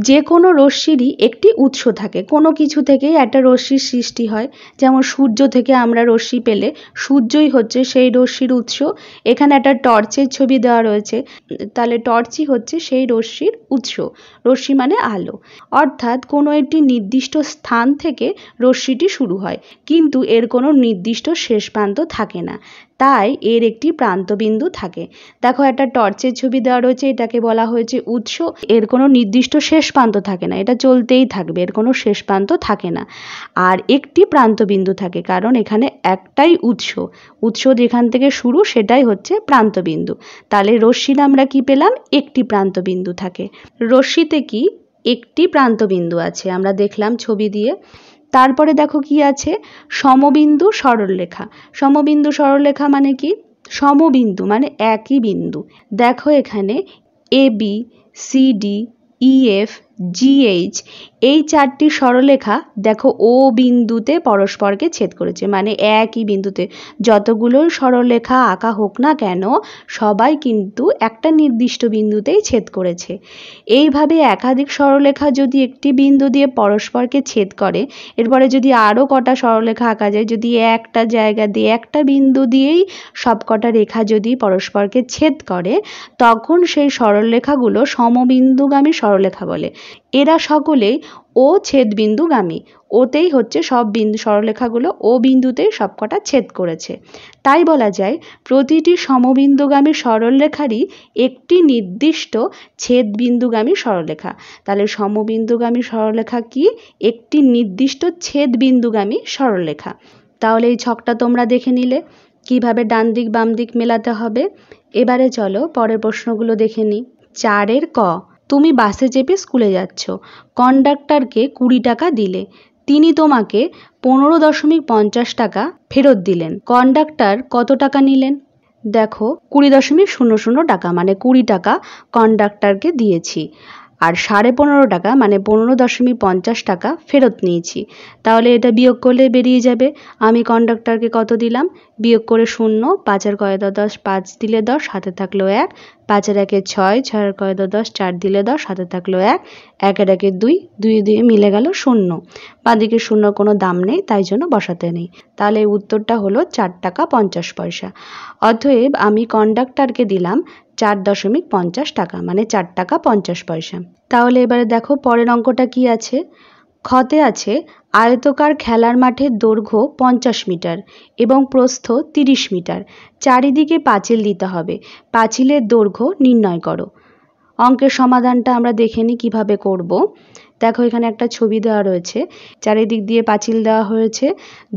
[SPEAKER 1] যে কোনো রশ্মিরই একটি উৎস থাকে কোনো কিছু থেকেই একটা রশ্মির সৃষ্টি হয় যেমন সূর্য থেকে আমরা রশ্মি পেলে সূর্যই হচ্ছে সেই রশ্মির উৎস এখানে একটা টর্চের ছবি দেওয়া রয়েছে তাহলে টর্চই হচ্ছে সেই রশ্মির উৎস রশ্মি মানে আলো অর্থাৎ কোনো একটি নির্দিষ্ট স্থান থেকে রশ্মিটি শুরু হয় কিন্তু এর কোনো নির্দিষ্ট শেষ প্রান্ত থাকে না তাই এর একটি প্রান্তবিন্দু থাকে দেখো একটা টর্চের ছবি দেওয়া রয়েছে এটাকে বলা হয়েছে উৎস এর কোনো নির্দিষ্ট শেষ প্রান্ত থাকে না এটা চলতেই থাকবে এর কোনো শেষ প্রান্ত থাকে না আর একটি প্রান্তবিন্দু থাকে কারণ এখানে একটাই উৎস উৎস যেখান থেকে শুরু সেটাই হচ্ছে প্রান্তবিন্দু তাহলে রশ্মির আমরা কি পেলাম একটি প্রান্তবিন্দু থাকে রশ্মিতে কি একটি প্রান্তবিন্দু আছে আমরা দেখলাম ছবি দিয়ে তারপরে দেখো কি আছে সমবিন্দু সরলরেখা সমবিন্দু সরলরেখা মানে কি সমবিন্দু মানে একই বিন্দু দেখো এখানে A B C D E F G H এই চারটি সরলেখা দেখো ও বিন্দুতে পরস্পরকে ছেদ করেছে মানে একই বিন্দুতে যতগুলো সরলেখা আঁকা হোক না কেন সবাই কিন্তু একটা নির্দিষ্ট বিন্দুতেই ছেদ করেছে এইভাবে একাধিক সরলেখা যদি একটি বিন্দু দিয়ে পরস্পরকে ছেদ করে এরপরে যদি আরও কটা সরলেখা আঁকা যায় যদি একটা জায়গা দিয়ে একটা বিন্দু দিয়েই সব কটা রেখা যদি পরস্পরকে ছেদ করে তখন সেই সরলরেখাগুলো সমবিন্দুগামী সরলরেখা বলে এরা সকলেই ও ছেদ বিন্দুগামী ওতেই হচ্ছে সব বিন্দু সরলরেখাগুলো ও বিন্দুতেই সবকটা ছেদ করেছে তাই বলা যায় প্রতিটি সমবিন্দুগামী সরলরেখারই একটি নির্দিষ্ট ছেদ বিন্দুগামী সরলরেখা তাহলে সমবিন্দুগামী সরলরেখা কি একটি নির্দিষ্ট ছেদ বিন্দুগামী সরলরেখা তাহলে এই ছকটা তোমরা দেখে নিলে কিভাবে ডান দিক বাম দিক মেলাতে হবে এবারে চলো পরের প্রশ্নগুলো দেখে নিই চারের ক তুমি বাসে চেপে স্কুলে যাচ্ছ কন্ডাক্টরকে কুড়ি টাকা দিলে তিনি তোমাকে পনেরো দশমিক পঞ্চাশ টাকা ফেরত দিলেন কন্ডাক্টর কত টাকা নিলেন দেখো কুড়ি দশমিক শূন্য শূন্য টাকা মানে কুড়ি টাকা কন্ডাক্টরকে দিয়েছি আর সাড়ে পনেরো টাকা মানে পনেরো দশমিক পঞ্চাশ টাকা ফেরত নিয়েছি তাহলে এটা বিয়োগ করলে বেরিয়ে যাবে আমি কন্ডাক্টরকে কত দিলাম বিয়োগ করে শূন্য পাঁচের কয়দা দশ পাঁচ দিলে দশ হাতে থাকলো এক পাঁচের একে ছয় ছয়ের কয়দা দশ চার দিলে দশ হাতে থাকলো এক একের একে দুই দুই দুই মিলে গেল শূন্য বাঁদিকে শূন্য কোনো দাম নেই তাই জন্য বসাতে নেই তাহলে উত্তরটা হলো চার টাকা পঞ্চাশ পয়সা অতএব আমি কন্ডাক্টারকে দিলাম চার দশমিক পঞ্চাশ টাকা মানে চার টাকা পঞ্চাশ পয়সা তাহলে এবারে দেখো পরের অঙ্কটা কি আছে ক্ষতে আছে আয়তকার খেলার মাঠের দৈর্ঘ্য পঞ্চাশ মিটার এবং প্রস্থ তিরিশ মিটার চারিদিকে পাঁচিল দিতে হবে পাঁচিলের দৈর্ঘ্য নির্ণয় করো অঙ্কের সমাধানটা আমরা দেখে নিই কীভাবে করবো দেখো এখানে একটা ছবি দেওয়া রয়েছে চারিদিক দিয়ে পাঁচিল দেওয়া হয়েছে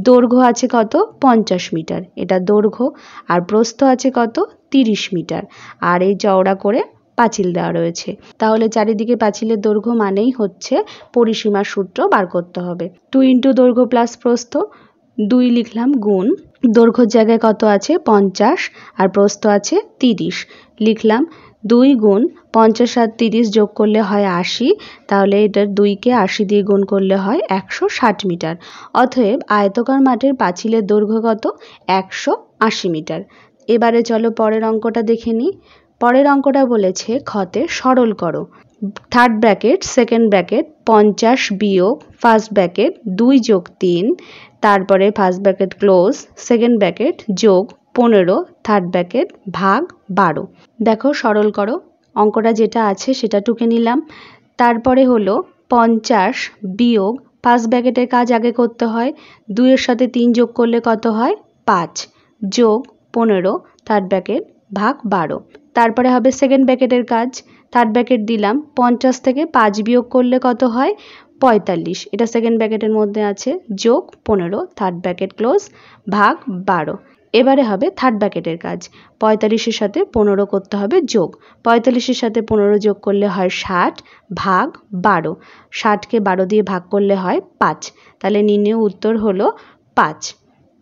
[SPEAKER 1] দৈর্ঘ্য আছে কত পঞ্চাশ মিটার এটা দৈর্ঘ্য আর প্রস্থ আছে কত তিরিশ মিটার আর এই চওড়া করে পাঁচিল দেওয়া রয়েছে তাহলে চারিদিকে পাঁচিলের দৈর্ঘ্য মানেই হচ্ছে পরিসীমার সূত্র বার করতে হবে টু ইন্টু দৈর্ঘ্য প্লাস প্রস্থ দুই লিখলাম গুণ দৈর্ঘ্যর জায়গায় কত আছে পঞ্চাশ আর প্রস্থ আছে তিরিশ লিখলাম দুই গুণ পঞ্চাশ আর তিরিশ যোগ করলে হয় আশি তাহলে এটার দুইকে আশি দিয়ে গুণ করলে হয় একশো ষাট মিটার অতএব আয়তকার মাঠের পাঁচিলের দৈর্ঘ্য কত একশো আশি মিটার এবারে চলো পরের অঙ্কটা দেখে নিই পরের অঙ্কটা বলেছে ক্ষতে সরল করো থার্ড ব্র্যাকেট সেকেন্ড ব্র্যাকেট পঞ্চাশ বিয়োগ ফার্স্ট ব্র্যাকেট দুই যোগ তিন তারপরে first bracket close second bracket যোগ পনেরো থার্ড ব্র্যাকেট ভাগ বারো দেখো সরল করো অঙ্কটা যেটা আছে সেটা টুকে নিলাম তারপরে হলো পঞ্চাশ বিয়োগ পাঁচ ব্যাকেটের কাজ আগে করতে হয় দুইয়ের সাথে তিন যোগ করলে কত হয় পাঁচ যোগ পনেরো থার্ড ব্যাকেট ভাগ বারো তারপরে হবে সেকেন্ড ব্যাকেটের কাজ থার্ড ব্যাকেট দিলাম পঞ্চাশ থেকে পাঁচ বিয়োগ করলে কত হয় পঁয়তাল্লিশ এটা সেকেন্ড ব্যাকেটের মধ্যে আছে যোগ পনেরো থার্ড ব্যাকেট ক্লোজ ভাগ বারো এবারে হবে থার্ড ব্যাকেটের কাজ পঁয়তাল্লিশের সাথে পনেরো করতে হবে যোগ পঁয়তাল্লিশের সাথে পনেরো যোগ করলে হয় ষাট ভাগ বারো ষাটকে বারো দিয়ে ভাগ করলে হয় পাঁচ তাহলে নির্ণয় উত্তর হলো পাঁচ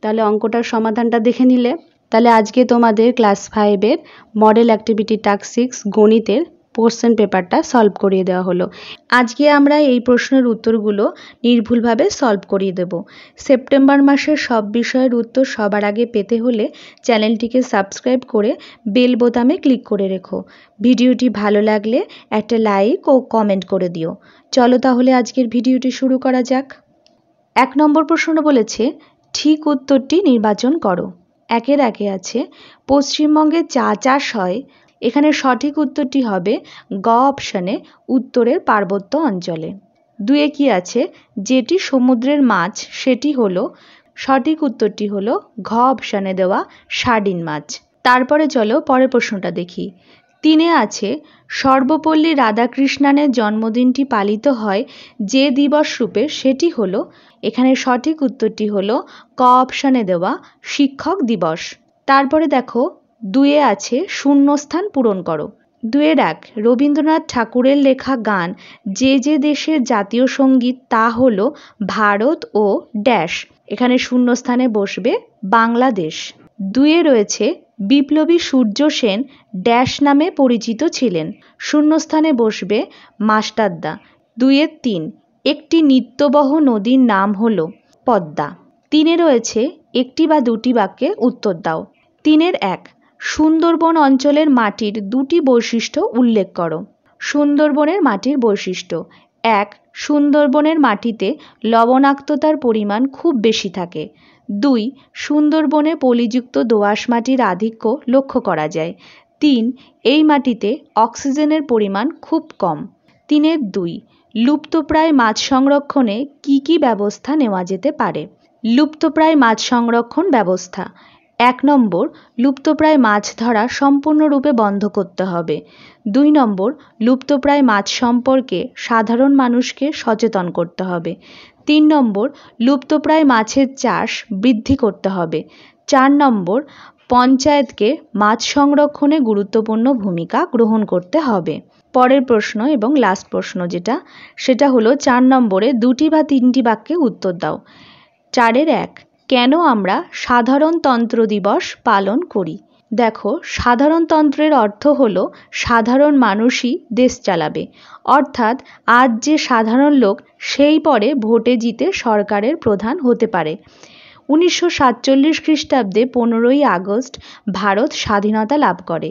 [SPEAKER 1] তাহলে অঙ্কটার সমাধানটা দেখে নিলে তাহলে আজকে তোমাদের ক্লাস ফাইভের মডেল অ্যাক্টিভিটি টাস্ক সিক্স গণিতের কোশ্চেন পেপারটা সলভ করিয়ে দেওয়া হলো আজকে আমরা এই প্রশ্নের উত্তরগুলো নির্ভুলভাবে সলভ করিয়ে দেব সেপ্টেম্বর মাসের সব বিষয়ের উত্তর সবার আগে পেতে হলে চ্যানেলটিকে সাবস্ক্রাইব করে বেল বোতামে ক্লিক করে রেখো ভিডিওটি ভালো লাগলে একটা লাইক ও কমেন্ট করে দিও চলো তাহলে আজকের ভিডিওটি শুরু করা যাক এক নম্বর প্রশ্ন বলেছে ঠিক উত্তরটি নির্বাচন করো একের একে আছে পশ্চিমবঙ্গে চা চাষ হয় এখানে সঠিক উত্তরটি হবে গ অপশানে উত্তরের পার্বত্য অঞ্চলে দুয়ে কি আছে যেটি সমুদ্রের মাছ সেটি হলো সঠিক উত্তরটি হলো ঘ অপশানে দেওয়া সাডিন মাছ তারপরে চলো পরের প্রশ্নটা দেখি তিনে আছে সর্বপল্লী রাধাকৃষ্ণানের জন্মদিনটি পালিত হয় যে দিবস রূপে সেটি হলো এখানে সঠিক উত্তরটি হলো ক অপশানে দেওয়া শিক্ষক দিবস তারপরে দেখো দুয়ে আছে শূন্যস্থান পূরণ করো দুয়ে এক রবীন্দ্রনাথ ঠাকুরের লেখা গান যে যে দেশের জাতীয় সঙ্গীত তা হল ভারত ও ড্যাশ এখানে শূন্যস্থানে বসবে বাংলাদেশ দুয়ে রয়েছে বিপ্লবী সূর্য সেন ড্যাশ নামে পরিচিত ছিলেন শূন্যস্থানে বসবে মাস্টারদা দুয়ের তিন একটি নিত্যবহ নদীর নাম হল পদ্মা তিনে রয়েছে একটি বা দুটি বাক্যে উত্তর দাও তিনের এক সুন্দরবন অঞ্চলের মাটির দুটি বৈশিষ্ট্য উল্লেখ করো সুন্দরবনের মাটির বৈশিষ্ট্য এক সুন্দরবনের মাটিতে লবণাক্ততার পরিমাণ খুব বেশি থাকে দুই সুন্দরবনে পলিযুক্ত দোআঁশ মাটির আধিক্য লক্ষ্য করা যায় তিন এই মাটিতে অক্সিজেনের পরিমাণ খুব কম তিনের দুই লুপ্তপ্রায় মাছ সংরক্ষণে কি কি ব্যবস্থা নেওয়া যেতে পারে লুপ্তপ্রায় মাছ সংরক্ষণ ব্যবস্থা এক নম্বর লুপ্তপ্রায় মাছ ধরা সম্পূর্ণরূপে বন্ধ করতে হবে দুই নম্বর লুপ্তপ্রায় মাছ সম্পর্কে সাধারণ মানুষকে সচেতন করতে হবে তিন নম্বর লুপ্তপ্রায় মাছের চাষ বৃদ্ধি করতে হবে চার নম্বর পঞ্চায়েতকে মাছ সংরক্ষণে গুরুত্বপূর্ণ ভূমিকা গ্রহণ করতে হবে পরের প্রশ্ন এবং লাস্ট প্রশ্ন যেটা সেটা হলো চার নম্বরে দুটি বা তিনটি বাক্যে উত্তর দাও চারের এক কেন আমরা সাধারণতন্ত্র দিবস পালন করি দেখো সাধারণতন্ত্রের অর্থ হলো সাধারণ মানুষই দেশ চালাবে অর্থাৎ আজ যে সাধারণ লোক সেই পরে ভোটে জিতে সরকারের প্রধান হতে পারে উনিশশো সাতচল্লিশ খ্রিস্টাব্দে পনেরোই আগস্ট ভারত স্বাধীনতা লাভ করে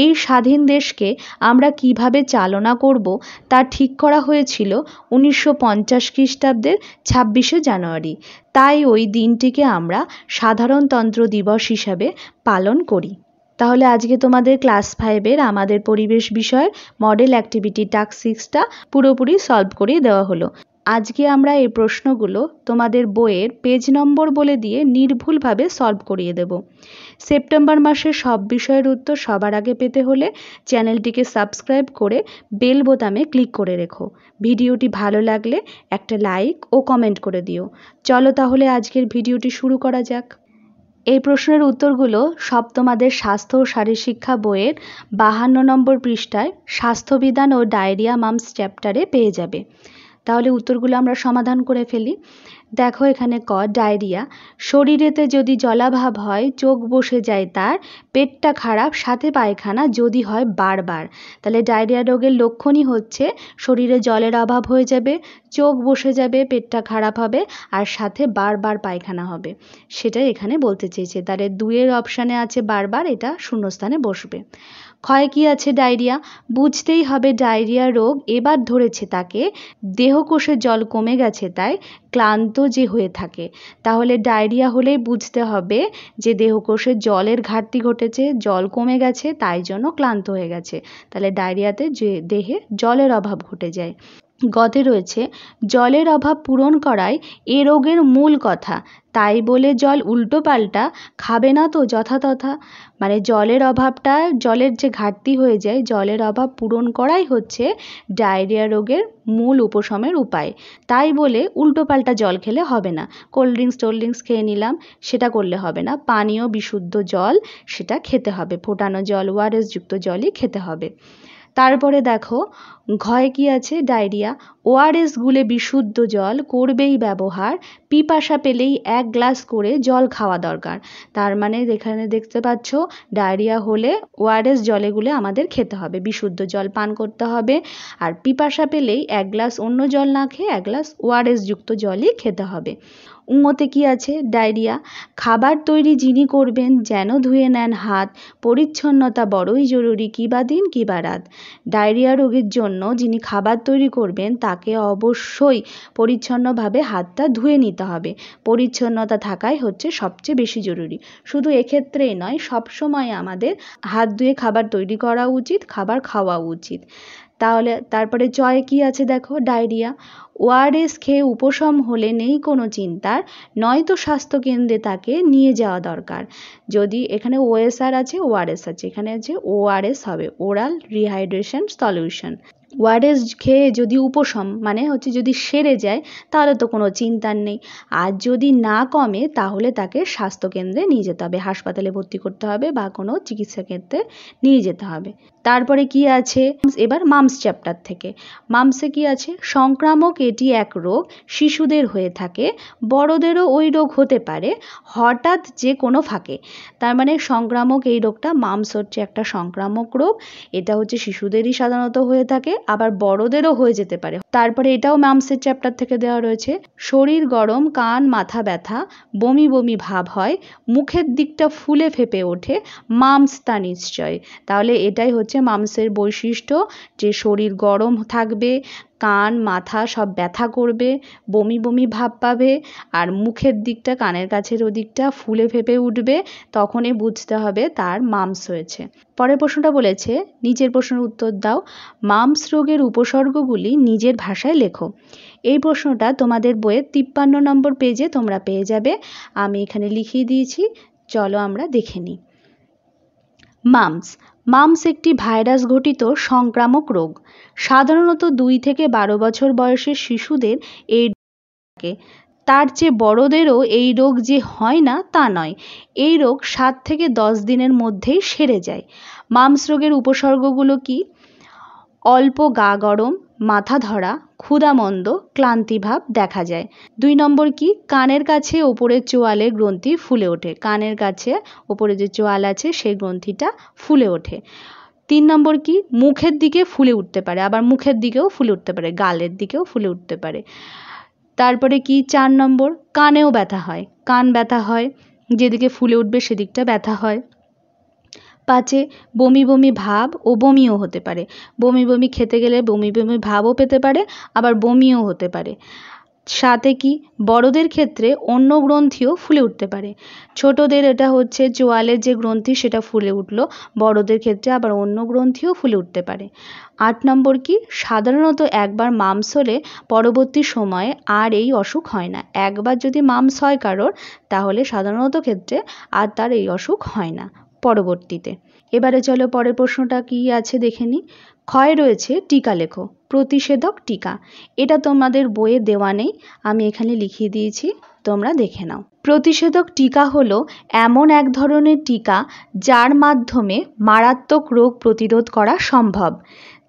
[SPEAKER 1] এই স্বাধীন দেশকে আমরা কীভাবে চালনা করব তা ঠিক করা হয়েছিল উনিশশো পঞ্চাশ খ্রিস্টাব্দের ছাব্বিশে জানুয়ারি তাই ওই দিনটিকে আমরা সাধারণতন্ত্র দিবস হিসাবে পালন করি তাহলে আজকে তোমাদের ক্লাস ফাইভের আমাদের পরিবেশ বিষয়ের মডেল অ্যাক্টিভিটি টাস্ক সিক্সটা পুরোপুরি সলভ করিয়ে দেওয়া হলো আজকে আমরা এই প্রশ্নগুলো তোমাদের বইয়ের পেজ নম্বর বলে দিয়ে নির্ভুলভাবে সলভ করিয়ে দেব সেপ্টেম্বর মাসে সব বিষয়ের উত্তর সবার আগে পেতে হলে চ্যানেলটিকে সাবস্ক্রাইব করে বেল বোতামে ক্লিক করে রেখো ভিডিওটি ভালো লাগলে একটা লাইক ও কমেন্ট করে দিও চলো তাহলে আজকের ভিডিওটি শুরু করা যাক এই প্রশ্নের উত্তরগুলো সব তোমাদের স্বাস্থ্য ও শিক্ষা বইয়ের বাহান্ন নম্বর পৃষ্ঠায় স্বাস্থ্যবিধান ও ডায়রিয়া মামস চ্যাপ্টারে পেয়ে যাবে তাহলে উত্তরগুলো আমরা সমাধান করে ফেলি দেখো এখানে ক ডায়রিয়া শরীরেতে যদি জলাভাব হয় চোখ বসে যায় তার পেটটা খারাপ সাথে পায়খানা যদি হয় বারবার তাহলে ডায়রিয়া রোগের লক্ষণই হচ্ছে শরীরে জলের অভাব হয়ে যাবে চোখ বসে যাবে পেটটা খারাপ হবে আর সাথে বারবার পায়খানা হবে সেটাই এখানে বলতে চেয়েছে তাহলে দুয়ের অপশানে আছে বারবার এটা শূন্যস্থানে বসবে হয় কি আছে ডায়রিয়া বুঝতেই হবে ডায়রিয়া রোগ এবার ধরেছে তাকে দেহকোষে জল কমে গেছে তাই ক্লান্ত যে হয়ে থাকে তাহলে ডায়রিয়া হলেই বুঝতে হবে যে দেহকোষে জলের ঘাটতি ঘটেছে জল কমে গেছে তাই জন্য ক্লান্ত হয়ে গেছে তাহলে ডায়রিয়াতে যে দেহে জলের অভাব ঘটে যায় গদে রয়েছে জলের অভাব পূরণ করাই এ রোগের মূল কথা তাই বলে জল উল্টোপাল্টা খাবে না তো যথাতথা মানে জলের অভাবটা জলের যে ঘাটতি হয়ে যায় জলের অভাব পূরণ করাই হচ্ছে ডায়রিয়া রোগের মূল উপশমের উপায় তাই বলে উল্টোপাল্টা জল খেলে হবে না কোল্ড ড্রিঙ্কস টোল্ড ড্রিঙ্কস খেয়ে নিলাম সেটা করলে হবে না পানীয় বিশুদ্ধ জল সেটা খেতে হবে ফোটানো জল ওআরএস যুক্ত জলই খেতে হবে তারপরে দেখো ঘয় কি আছে ডায়রিয়া ওআরএস গুলে বিশুদ্ধ জল করবেই ব্যবহার পিপাসা পেলেই এক গ্লাস করে জল খাওয়া দরকার তার মানে এখানে দেখতে পাচ্ছ ডায়রিয়া হলে ওআরএস জলে গুলে আমাদের খেতে হবে বিশুদ্ধ জল পান করতে হবে আর পিপাসা পেলেই এক গ্লাস অন্য জল না খেয়ে এক গ্লাস ওআরএস যুক্ত জলই খেতে হবে ঙতে কি আছে ডায়রিয়া খাবার তৈরি যিনি করবেন যেন ধুয়ে নেন হাত পরিচ্ছন্নতা বড়ই জরুরি কী বা দিন কী বা রাত ডায়রিয়া রোগের জন্য যিনি খাবার তৈরি করবেন তাকে অবশ্যই পরিচ্ছন্নভাবে হাতটা ধুয়ে নিতে হবে পরিচ্ছন্নতা থাকাই হচ্ছে সবচেয়ে বেশি জরুরি শুধু এক্ষেত্রেই নয় সবসময় আমাদের হাত ধুয়ে খাবার তৈরি করা উচিত খাবার খাওয়া উচিত তাহলে তারপরে জয় কি আছে দেখো ডায়রিয়া ওআরএস খেয়ে উপশম হলে নেই কোনো চিন্তার নয়তো স্বাস্থ্যকেন্দ্রে তাকে নিয়ে যাওয়া দরকার যদি এখানে ওএসআর আছে ওআরএস আছে এখানে আছে ওআরএস হবে ওরাল রিহাইড্রেশন সলিউশন ওয়ারেস খেয়ে যদি উপশম মানে হচ্ছে যদি সেরে যায় তাহলে তো কোনো চিন্তার নেই আর যদি না কমে তাহলে তাকে স্বাস্থ্যকেন্দ্রে নিয়ে যেতে হবে হাসপাতালে ভর্তি করতে হবে বা কোনো চিকিৎসা ক্ষেত্রে নিয়ে যেতে হবে তারপরে কি আছে এবার মামস চ্যাপ্টার থেকে মামসে কি আছে সংক্রামক এটি এক রোগ শিশুদের হয়ে থাকে বড়দেরও ওই রোগ হতে পারে হঠাৎ যে কোনো ফাঁকে তার মানে সংক্রামক এই রোগটা মামস হচ্ছে একটা সংক্রামক রোগ এটা হচ্ছে শিশুদেরই সাধারণত হয়ে থাকে আবার বড়দেরও হয়ে যেতে পারে তারপরে এটাও মামসের চ্যাপ্টার থেকে দেওয়া রয়েছে শরীর গরম কান মাথা ব্যথা বমি বমি ভাব হয় মুখের দিকটা ফুলে ফেপে ওঠে মামস তা নিশ্চয় তাহলে এটাই হচ্ছে হচ্ছে মামসের বৈশিষ্ট্য যে শরীর গরম থাকবে কান মাথা সব ব্যথা করবে বমি বমি ভাব পাবে আর মুখের দিকটা কানের কাছের ওদিকটা ফুলে ফেপে উঠবে তখনই বুঝতে হবে তার মামস হয়েছে পরের প্রশ্নটা বলেছে নিজের প্রশ্নের উত্তর দাও মামস রোগের উপসর্গগুলি নিজের ভাষায় লেখো এই প্রশ্নটা তোমাদের বইয়ের তিপ্পান্ন নম্বর পেজে তোমরা পেয়ে যাবে আমি এখানে লিখিয়ে দিয়েছি চলো আমরা দেখে নিই মামস মাম্পস একটি ভাইরাস ঘটিত সংক্রামক রোগ সাধারণত দুই থেকে বারো বছর বয়সের শিশুদের এই থাকে তার চেয়ে বড়দেরও এই রোগ যে হয় না তা নয় এই রোগ সাত থেকে দশ দিনের মধ্যেই সেরে যায় মামস রোগের উপসর্গগুলো কি অল্প গা গরম মাথা ধরা ক্ষুধামন্দ ক্লান্তিভাব দেখা যায় দুই নম্বর কি কানের কাছে ওপরের চোয়ালের গ্রন্থি ফুলে ওঠে কানের কাছে ওপরে যে চোয়াল আছে সেই গ্রন্থিটা ফুলে ওঠে তিন নম্বর কি মুখের দিকে ফুলে উঠতে পারে আবার মুখের দিকেও ফুলে উঠতে পারে গালের দিকেও ফুলে উঠতে পারে তারপরে কি চার নম্বর কানেও ব্যথা হয় কান ব্যথা হয় যেদিকে ফুলে উঠবে সেদিকটা ব্যথা হয় পাচে বমি বমি ভাব ও বমিও হতে পারে বমি বমি খেতে গেলে বমি বমি ভাবও পেতে পারে আবার বমিও হতে পারে সাথে কি বড়দের ক্ষেত্রে অন্য গ্রন্থিও ফুলে উঠতে পারে ছোটদের এটা হচ্ছে চোয়ালের যে গ্রন্থি সেটা ফুলে উঠলো বড়দের ক্ষেত্রে আবার অন্য গ্রন্থিও ফুলে উঠতে পারে আট নম্বর কি সাধারণত একবার মামস হলে পরবর্তী সময়ে আর এই অসুখ হয় না একবার যদি মামস হয় কারোর তাহলে সাধারণত ক্ষেত্রে আর তার এই অসুখ হয় না পরবর্তীতে এবারে চলো পরের প্রশ্নটা কি আছে দেখে নিই ক্ষয় রয়েছে টিকা লেখো প্রতিষেধক টিকা এটা তোমাদের বইয়ে দেওয়া নেই আমি এখানে লিখিয়ে দিয়েছি তোমরা দেখে নাও প্রতিষেধক টিকা হলো এমন এক ধরনের টিকা যার মাধ্যমে মারাত্মক রোগ প্রতিরোধ করা সম্ভব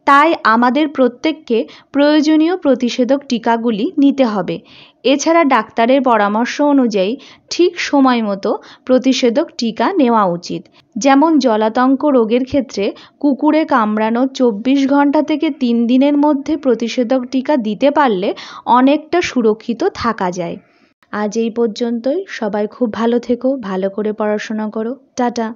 [SPEAKER 1] তাই আমাদের প্রত্যেককে প্রয়োজনীয় প্রতিষেধক টিকাগুলি নিতে হবে এছাড়া ডাক্তারের পরামর্শ অনুযায়ী ঠিক সময় মতো প্রতিষেধক টিকা নেওয়া উচিত যেমন জলাতঙ্ক রোগের ক্ষেত্রে কুকুরে কামড়ানো চব্বিশ ঘন্টা থেকে তিন দিনের মধ্যে প্রতিষেধক টিকা দিতে পারলে অনেকটা সুরক্ষিত থাকা যায় আজ এই পর্যন্তই সবাই খুব ভালো থেকো ভালো করে পড়াশোনা করো টাটা